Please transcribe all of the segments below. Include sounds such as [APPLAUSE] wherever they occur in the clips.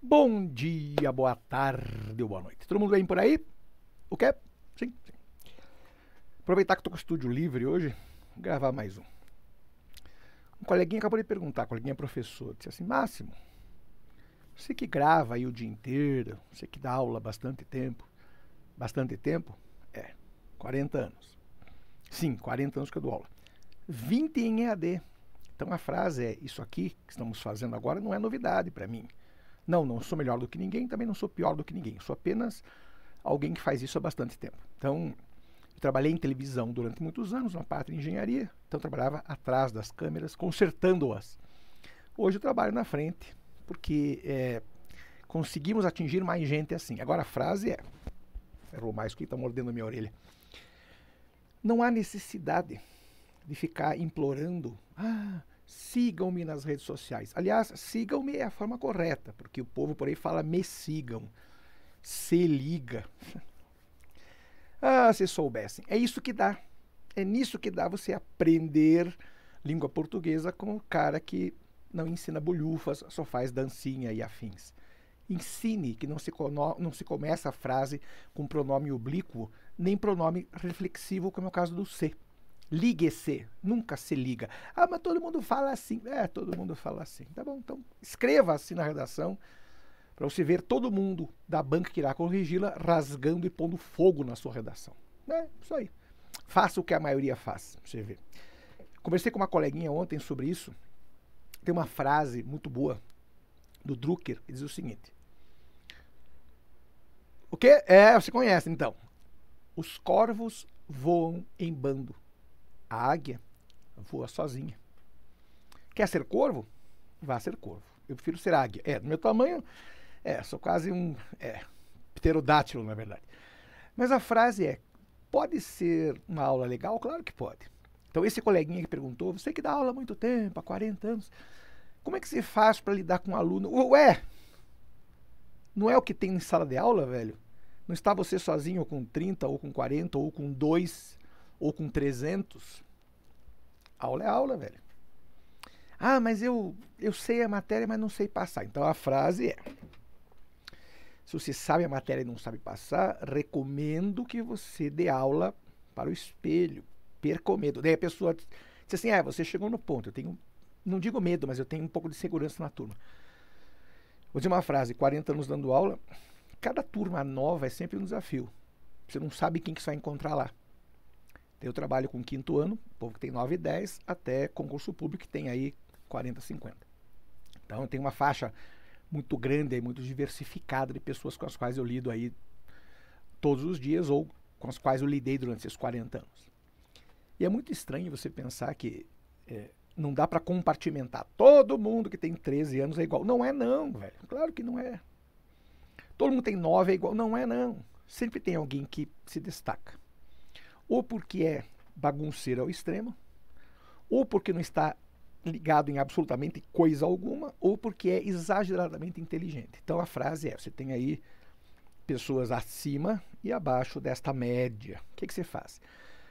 Bom dia, boa tarde boa noite. Todo mundo bem por aí? O quê? Sim, sim. Aproveitar que estou com o estúdio livre hoje, gravar mais um. Um coleguinha acabou de perguntar, coleguinha professor, disse assim, Máximo, você que grava aí o dia inteiro, você que dá aula bastante tempo, bastante tempo? É, 40 anos. Sim, 40 anos que eu dou aula. 20 em EAD. Então a frase é, isso aqui que estamos fazendo agora não é novidade para mim. Não, não sou melhor do que ninguém, também não sou pior do que ninguém. Sou apenas alguém que faz isso há bastante tempo. Então, trabalhei em televisão durante muitos anos, na parte de engenharia, então trabalhava atrás das câmeras, consertando-as. Hoje eu trabalho na frente, porque é, conseguimos atingir mais gente assim. Agora a frase é, errou mais que está mordendo a minha orelha. Não há necessidade de ficar implorando, ah, Sigam-me nas redes sociais. Aliás, sigam-me é a forma correta, porque o povo por aí fala me sigam. Se liga. [LAUGHS] ah, se soubessem. É isso que dá. É nisso que dá você aprender língua portuguesa com o cara que não ensina bolhufas, só faz dancinha e afins. Ensine que não se, não se começa a frase com pronome oblíquo, nem pronome reflexivo, como é o caso do ser. Ligue-se, nunca se liga. Ah, mas todo mundo fala assim. É, todo mundo fala assim. Tá bom, então escreva assim na redação para você ver todo mundo da banca que irá corrigi-la rasgando e pondo fogo na sua redação. É, isso aí. Faça o que a maioria faz, você vê. Conversei com uma coleguinha ontem sobre isso. Tem uma frase muito boa do Drucker, que diz o seguinte: O que? É, você conhece então. Os corvos voam em bando. A águia voa sozinha. Quer ser corvo? Vá ser corvo. Eu prefiro ser águia. É, do meu tamanho, é, sou quase um é, pterodátilo, na verdade. Mas a frase é: pode ser uma aula legal? Claro que pode. Então, esse coleguinha que perguntou, você que dá aula há muito tempo, há 40 anos, como é que se faz para lidar com um aluno? Ué! Não é o que tem em sala de aula, velho? Não está você sozinho, ou com 30, ou com 40, ou com 2, ou com 300, aula é aula, velho. Ah, mas eu, eu sei a matéria, mas não sei passar. Então a frase é: Se você sabe a matéria e não sabe passar, recomendo que você dê aula para o espelho. perco medo. Daí a pessoa diz assim: ah, você chegou no ponto. Eu tenho, não digo medo, mas eu tenho um pouco de segurança na turma. Vou dizer uma frase: 40 anos dando aula, cada turma nova é sempre um desafio. Você não sabe quem que você vai encontrar lá. Eu trabalho com quinto ano, povo que tem 9 e 10, até concurso público que tem aí 40, 50. Então eu tenho uma faixa muito grande e muito diversificada de pessoas com as quais eu lido aí todos os dias ou com as quais eu lidei durante esses 40 anos. E é muito estranho você pensar que é, não dá para compartimentar. Todo mundo que tem 13 anos é igual. Não é não, velho. Claro que não é. Todo mundo tem 9 é igual. Não é não. Sempre tem alguém que se destaca ou porque é bagunceiro ao extremo, ou porque não está ligado em absolutamente coisa alguma, ou porque é exageradamente inteligente. Então a frase é: você tem aí pessoas acima e abaixo desta média. O que, é que você faz?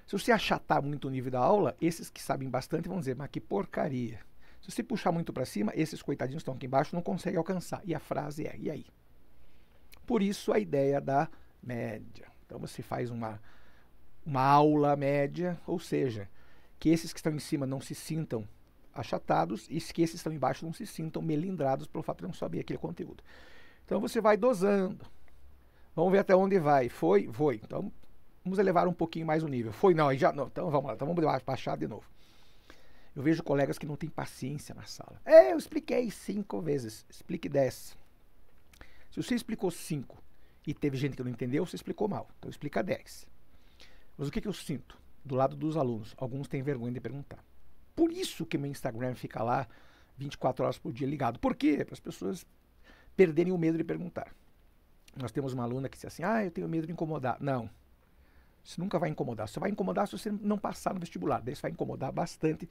Se você achatar muito o nível da aula, esses que sabem bastante vão dizer, mas que porcaria. Se você puxar muito para cima, esses coitadinhos estão aqui embaixo não conseguem alcançar. E a frase é, e aí? Por isso a ideia da média. Então você faz uma, uma aula média, ou seja, que esses que estão em cima não se sintam achatados e que esses que estão embaixo não se sintam melindrados pelo fato de não saber aquele conteúdo. Então você vai dosando. Vamos ver até onde vai. Foi? Foi. Então vamos elevar um pouquinho mais o nível. Foi? Não, aí já não. Então vamos lá, então vamos baixar de novo. Eu vejo colegas que não têm paciência na sala. É, eu expliquei cinco vezes. Explique dez. Se você explicou cinco e teve gente que não entendeu, você explicou mal. Então explica dez. Mas o que, que eu sinto do lado dos alunos? Alguns têm vergonha de perguntar. Por isso que meu Instagram fica lá 24 horas por dia ligado. Por quê? Para as pessoas perderem o medo de perguntar. Nós temos uma aluna que diz assim: ah, eu tenho medo de incomodar. Não. Você nunca vai incomodar. Você vai incomodar se você não passar no vestibular. Daí você vai incomodar bastante,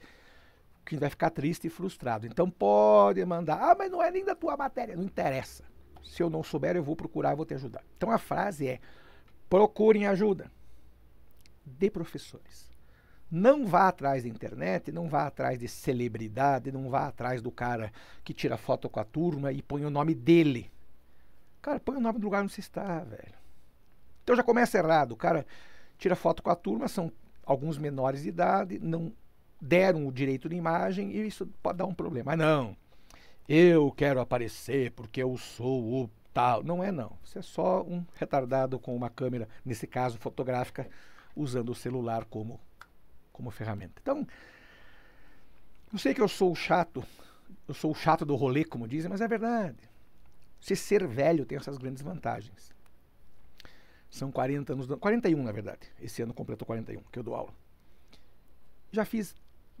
que vai ficar triste e frustrado. Então pode mandar: ah, mas não é nem da tua matéria. Não interessa. Se eu não souber, eu vou procurar e vou te ajudar. Então a frase é: procurem ajuda de professores. Não vá atrás da internet, não vá atrás de celebridade, não vá atrás do cara que tira foto com a turma e põe o nome dele. Cara, põe o nome do lugar onde você está, velho. Então já começa errado. O cara tira foto com a turma, são alguns menores de idade, não deram o direito de imagem e isso pode dar um problema. Mas não, eu quero aparecer porque eu sou o tal. Não é, não. Você é só um retardado com uma câmera, nesse caso fotográfica, usando o celular como, como ferramenta. Então, eu sei que eu sou chato, eu sou o chato do rolê, como dizem, mas é verdade. Se ser velho tem essas grandes vantagens. São 40 anos, 41 na verdade. Esse ano completou 41, que eu dou aula. Já fiz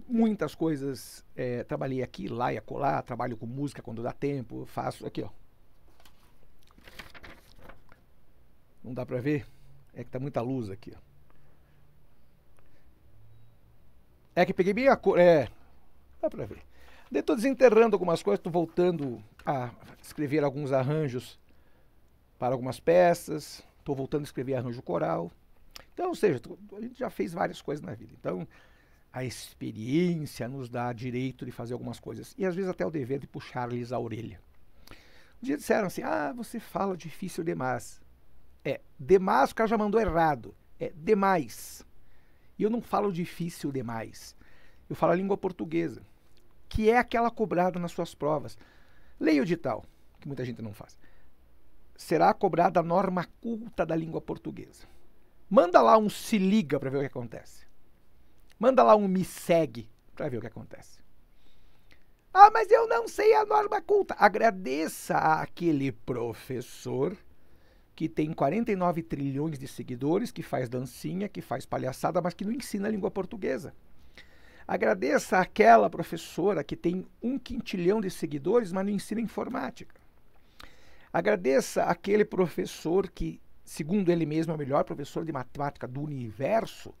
muitas coisas, é, trabalhei aqui, lá e acolá, trabalho com música quando dá tempo, faço aqui, ó. Não dá pra ver? É que tá muita luz aqui, ó. É que peguei bem a cor. É. Dá pra ver. Daí tô desenterrando algumas coisas, tô voltando a escrever alguns arranjos para algumas peças, tô voltando a escrever arranjo coral. Então, ou seja, a gente já fez várias coisas na vida. Então, a experiência nos dá direito de fazer algumas coisas. E às vezes até o dever de puxar-lhes a orelha. Um dia disseram assim: ah, você fala difícil demais. É, demais o cara já mandou errado. É demais. E eu não falo difícil demais. Eu falo a língua portuguesa, que é aquela cobrada nas suas provas. Leia o dital, que muita gente não faz. Será cobrada a norma culta da língua portuguesa. Manda lá um se liga para ver o que acontece. Manda lá um me segue para ver o que acontece. Ah, mas eu não sei a norma culta. Agradeça àquele professor que tem 49 trilhões de seguidores, que faz dancinha, que faz palhaçada, mas que não ensina a língua portuguesa. Agradeça aquela professora que tem um quintilhão de seguidores, mas não ensina informática. Agradeça aquele professor que, segundo ele mesmo, é o melhor professor de matemática do universo,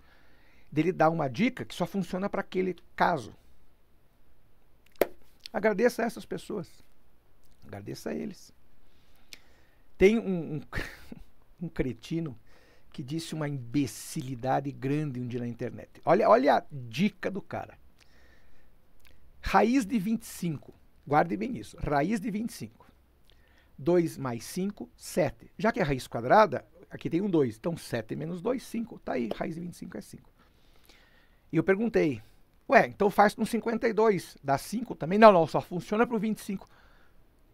dele dar uma dica que só funciona para aquele caso. Agradeça a essas pessoas. Agradeça a eles. Tem um, um, [LAUGHS] um cretino que disse uma imbecilidade grande um dia na internet. Olha, olha a dica do cara. Raiz de 25. Guarde bem isso. Raiz de 25. 2 mais 5, 7. Já que é raiz quadrada, aqui tem um 2. Então, 7 menos 2, 5. Tá aí, raiz de 25 é 5. E eu perguntei, ué, então faz com 52, dá 5 também? Não, não, só funciona para o 25.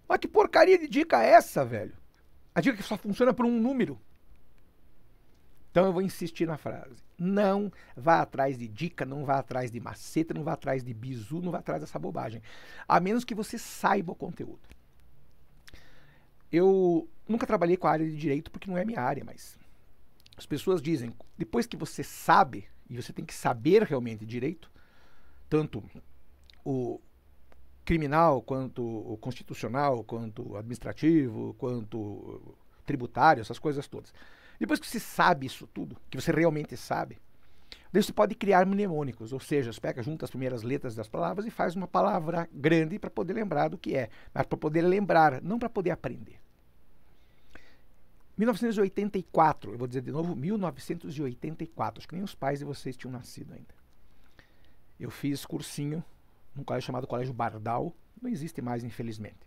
Mas que porcaria de dica é essa, velho? A dica é que só funciona por um número. Então eu vou insistir na frase. Não vá atrás de dica, não vá atrás de maceta, não vá atrás de bizu, não vá atrás dessa bobagem. A menos que você saiba o conteúdo. Eu nunca trabalhei com a área de direito porque não é minha área, mas as pessoas dizem, depois que você sabe, e você tem que saber realmente direito, tanto o criminal, quanto constitucional, quanto administrativo, quanto tributário, essas coisas todas. Depois que você sabe isso tudo, que você realmente sabe, daí você pode criar mnemônicos, ou seja, você pega, junta as primeiras letras das palavras e faz uma palavra grande para poder lembrar do que é, mas para poder lembrar, não para poder aprender. 1984, eu vou dizer de novo, 1984, acho que nem os pais de vocês tinham nascido ainda. Eu fiz cursinho num colégio chamado Colégio Bardal, não existe mais, infelizmente.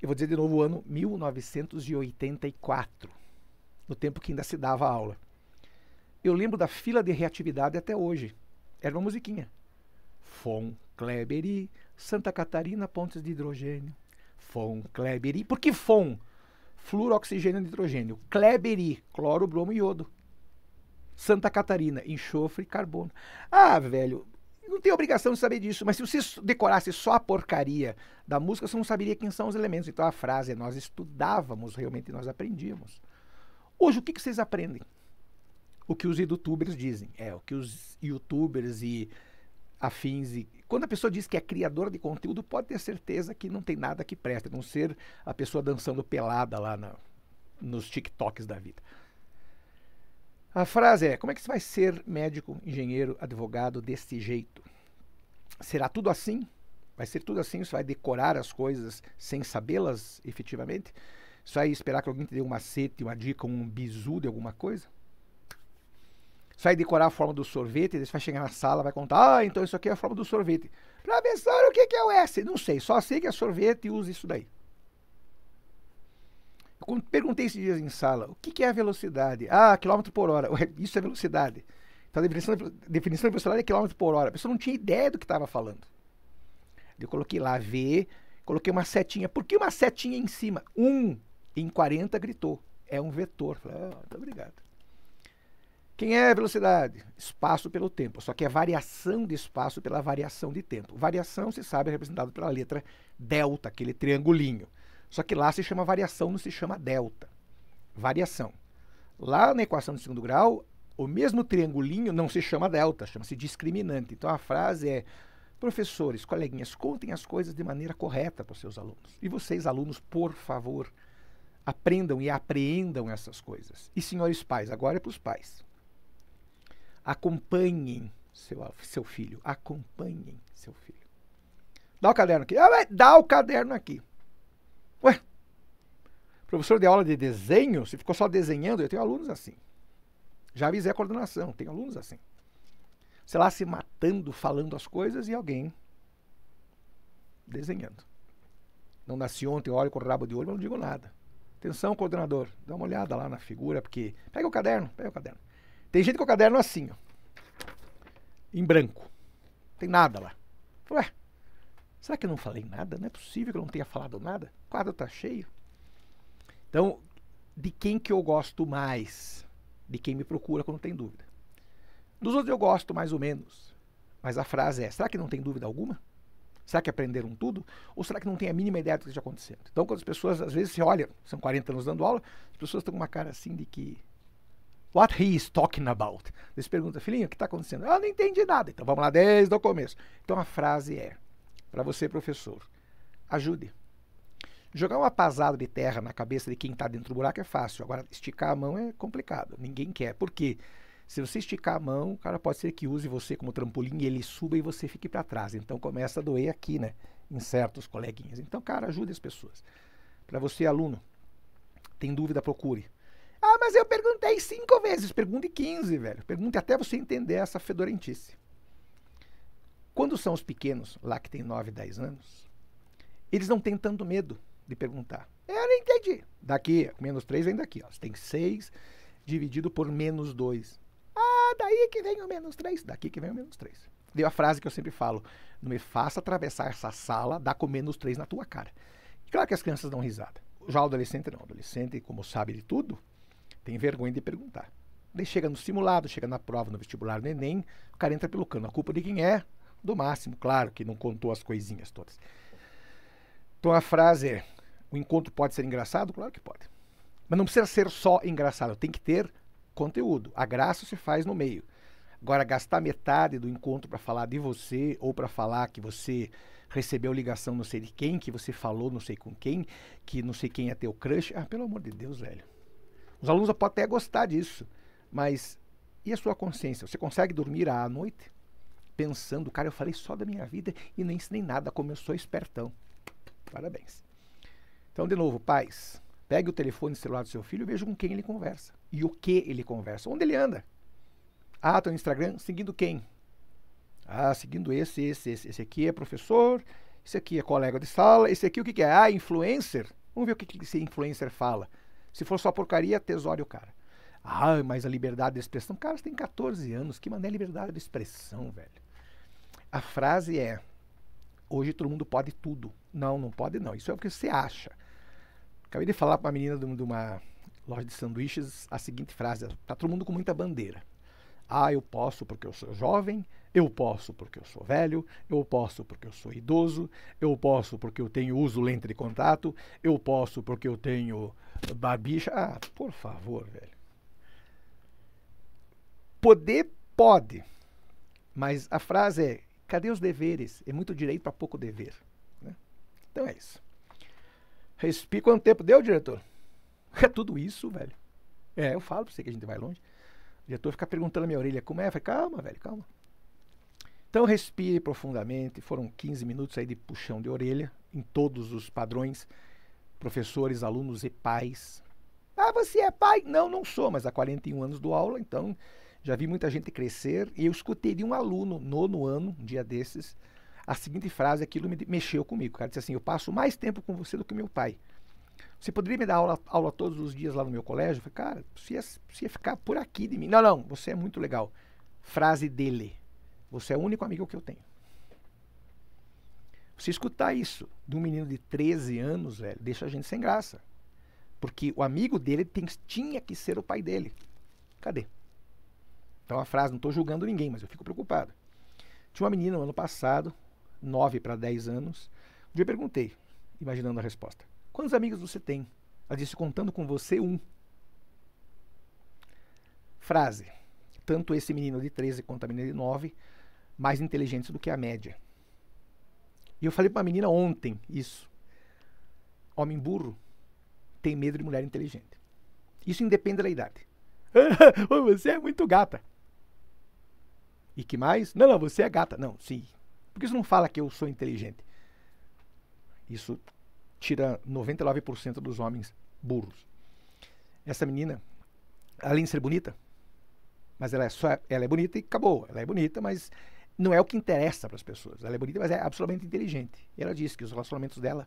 Eu vou dizer de novo o ano 1984, no tempo que ainda se dava aula. Eu lembro da fila de reatividade até hoje. Era uma musiquinha. Fon Kleberi, Santa Catarina, pontes de hidrogênio. Fon Kleberi. Por que Fon? Fluoro, oxigênio e nitrogênio. Kleberi, cloro, bromo e iodo. Santa Catarina, enxofre e carbono. Ah, velho, não tem obrigação de saber disso, mas se você decorasse só a porcaria da música, você não saberia quem são os elementos. Então a frase é: nós estudávamos realmente, nós aprendíamos. Hoje, o que, que vocês aprendem? O que os youtubers dizem. É, o que os youtubers e afins. E... Quando a pessoa diz que é criadora de conteúdo, pode ter certeza que não tem nada que presta, a não ser a pessoa dançando pelada lá na, nos TikToks da vida. A frase é: como é que você vai ser médico, engenheiro, advogado desse jeito? Será tudo assim? Vai ser tudo assim? Você vai decorar as coisas sem sabê-las efetivamente? Você vai esperar que alguém te dê um macete, uma dica, um bizu de alguma coisa? Você vai decorar a forma do sorvete, você vai chegar na sala, vai contar: ah, então isso aqui é a forma do sorvete. Professor, o que é o S? Não sei, só sei que é sorvete e usa isso daí. Eu perguntei esses dias em sala, o que, que é a velocidade? Ah, quilômetro por hora. Ué, isso é velocidade. Então a definição, a definição de velocidade é quilômetro por hora. A pessoa não tinha ideia do que estava falando. Eu coloquei lá V, coloquei uma setinha. Por que uma setinha em cima? Um em 40 gritou. É um vetor. Falei, ah, muito obrigado. Quem é velocidade? Espaço pelo tempo. Só que é variação de espaço pela variação de tempo. Variação, se sabe, é representada pela letra delta, aquele triangulinho. Só que lá se chama variação, não se chama delta. Variação. Lá na equação de segundo grau, o mesmo triangulinho não se chama delta, chama-se discriminante. Então a frase é: professores, coleguinhas, contem as coisas de maneira correta para os seus alunos. E vocês, alunos, por favor, aprendam e apreendam essas coisas. E senhores pais, agora é para os pais. Acompanhem seu, seu filho. Acompanhem seu filho. Dá o caderno aqui. Ah, dá o caderno aqui. Professor de aula de desenho, se ficou só desenhando, eu tenho alunos assim. Já avisei a coordenação, tenho alunos assim. Sei lá, se matando, falando as coisas e alguém desenhando. Não nasci ontem, olho com o rabo de olho, mas não digo nada. Atenção, coordenador, dá uma olhada lá na figura, porque. Pega o caderno, pega o caderno. Tem gente com o caderno assim, ó. Em branco. Não tem nada lá. Ué, será que eu não falei nada? Não é possível que eu não tenha falado nada? O quadro tá cheio. Então, de quem que eu gosto mais? De quem me procura quando tem dúvida. Dos outros eu gosto mais ou menos. Mas a frase é: será que não tem dúvida alguma? Será que aprenderam tudo? Ou será que não tem a mínima ideia do que está acontecendo? Então, quando as pessoas, às vezes, se olham, são 40 anos dando aula, as pessoas estão com uma cara assim de que. What he is talking about? Eles perguntam, filhinho, o que está acontecendo? Eu ah, não entendi nada. Então vamos lá desde o começo. Então a frase é: para você, professor, ajude. Jogar uma pasada de terra na cabeça de quem está dentro do buraco é fácil. Agora, esticar a mão é complicado. Ninguém quer. Por quê? Se você esticar a mão, o cara pode ser que use você como trampolim e ele suba e você fique para trás. Então começa a doer aqui, né? Em certos coleguinhas. Então, cara, ajude as pessoas. Para você, aluno, tem dúvida, procure. Ah, mas eu perguntei cinco vezes. Pergunte quinze, velho. Pergunte até você entender essa fedorentice. Quando são os pequenos, lá que tem nove dez anos, eles não têm tanto medo de perguntar. Eu não entendi. Daqui, menos 3 vem daqui. Ó. Você tem 6 dividido por menos 2. Ah, daí que vem o menos 3. Daqui que vem o menos 3. Deu a frase que eu sempre falo. Não me faça atravessar essa sala, dá com menos 3 na tua cara. Claro que as crianças dão risada. Já o adolescente não. O adolescente, como sabe de tudo, tem vergonha de perguntar. Daí chega no simulado, chega na prova, no vestibular, no Enem, o cara entra pelo cano. A culpa de quem é? Do máximo, claro, que não contou as coisinhas todas. Então a frase é, o encontro pode ser engraçado? Claro que pode. Mas não precisa ser só engraçado, tem que ter conteúdo. A graça se faz no meio. Agora, gastar metade do encontro para falar de você ou para falar que você recebeu ligação não sei de quem, que você falou não sei com quem, que não sei quem é teu crush. Ah, pelo amor de Deus, velho. Os alunos podem até gostar disso, mas e a sua consciência? Você consegue dormir à noite pensando, cara, eu falei só da minha vida e nem ensinei nada, como eu sou espertão. Parabéns. Então, de novo, pais, pegue o telefone celular do seu filho e veja com quem ele conversa. E o que ele conversa. Onde ele anda. Ah, tá no Instagram, seguindo quem? Ah, seguindo esse, esse, esse. Esse aqui é professor, esse aqui é colega de sala, esse aqui o que, que é? Ah, influencer. Vamos ver o que, que esse influencer fala. Se for só porcaria, tesoure o cara. Ah, mas a liberdade de expressão. Cara, você tem 14 anos, que mané liberdade de expressão, velho. A frase é: hoje todo mundo pode tudo. Não, não pode não. Isso é o que você acha. Acabei de falar para uma menina de uma loja de sanduíches a seguinte frase: tá todo mundo com muita bandeira. Ah, eu posso porque eu sou jovem, eu posso porque eu sou velho, eu posso porque eu sou idoso, eu posso porque eu tenho uso lente de contato, eu posso porque eu tenho barbicha. Ah, por favor, velho. Poder pode, mas a frase é: cadê os deveres? É muito direito para pouco dever. Né? Então é isso. Respira. Quanto tempo deu, diretor? [LAUGHS] É tudo isso, velho. É, eu falo pra você que a gente vai longe. O diretor fica perguntando na minha orelha como é. Eu falei, calma, velho, calma. Então respire profundamente. Foram 15 minutos aí de puxão de orelha em todos os padrões. Professores, alunos e pais. Ah, você é pai? Não, não sou, mas há 41 anos do aula, então já vi muita gente crescer. E eu escutei de um aluno, nono ano, um dia desses, a seguinte frase, aquilo me mexeu comigo. O cara disse assim: Eu passo mais tempo com você do que meu pai. Você poderia me dar aula, aula todos os dias lá no meu colégio? Eu falei, cara, você ia, você ia ficar por aqui de mim. Não, não, você é muito legal. Frase dele: Você é o único amigo que eu tenho. Você escutar isso de um menino de 13 anos, velho, deixa a gente sem graça. Porque o amigo dele tem, tinha que ser o pai dele. Cadê? Então a frase, não estou julgando ninguém, mas eu fico preocupado. Tinha uma menina no ano passado, 9 para 10 anos, um dia eu perguntei, imaginando a resposta: Quantos amigos você tem? Ela disse: Contando com você, um. Frase: Tanto esse menino de 13 quanto a menina de 9, mais inteligentes do que a média. E eu falei para uma menina ontem isso. Homem burro tem medo de mulher inteligente. Isso independe da idade. [LAUGHS] você é muito gata. E que mais? Não, não, você é gata. Não, sim, porque isso você não fala que eu sou inteligente? Isso tira 99% dos homens burros. Essa menina, além de ser bonita, mas ela é só ela é bonita e acabou. Ela é bonita, mas não é o que interessa para as pessoas. Ela é bonita, mas é absolutamente inteligente. E ela disse que os relacionamentos dela,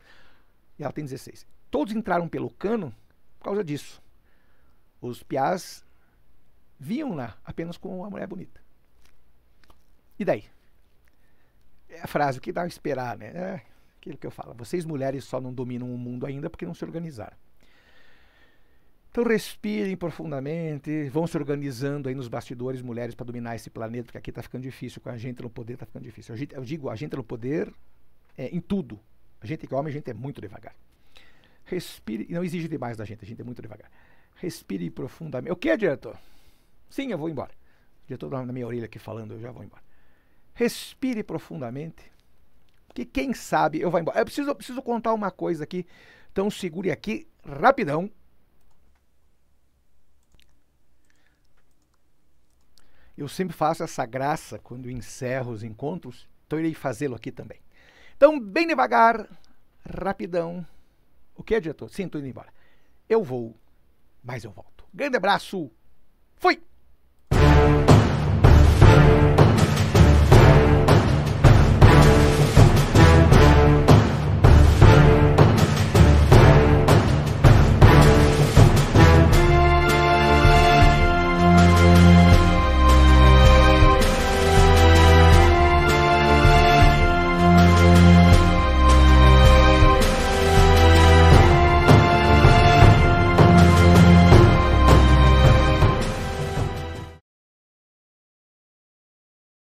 e ela tem 16. Todos entraram pelo cano por causa disso. Os piás viam lá apenas com uma mulher bonita. E daí? é a frase, o que dá a esperar, né? É aquilo que eu falo. Vocês mulheres só não dominam o mundo ainda porque não se organizaram. Então respirem profundamente, vão se organizando aí nos bastidores, mulheres, para dominar esse planeta, porque aqui está ficando difícil, com a gente no poder está ficando difícil. Eu digo, a gente no poder é, em tudo. A gente que é homem, a gente é muito devagar. Respire, não exige demais da gente, a gente é muito devagar. Respire profundamente. O que, diretor? Sim, eu vou embora. diretor tá na minha orelha aqui falando, eu já vou embora. Respire profundamente. Que quem sabe eu vou embora. Eu preciso, eu preciso contar uma coisa aqui. Então segure aqui rapidão. Eu sempre faço essa graça quando encerro os encontros, então irei fazê-lo aqui também. Então, bem devagar, rapidão. O que, diretor? Sim, tô indo embora. Eu vou, mas eu volto. Grande abraço. Fui!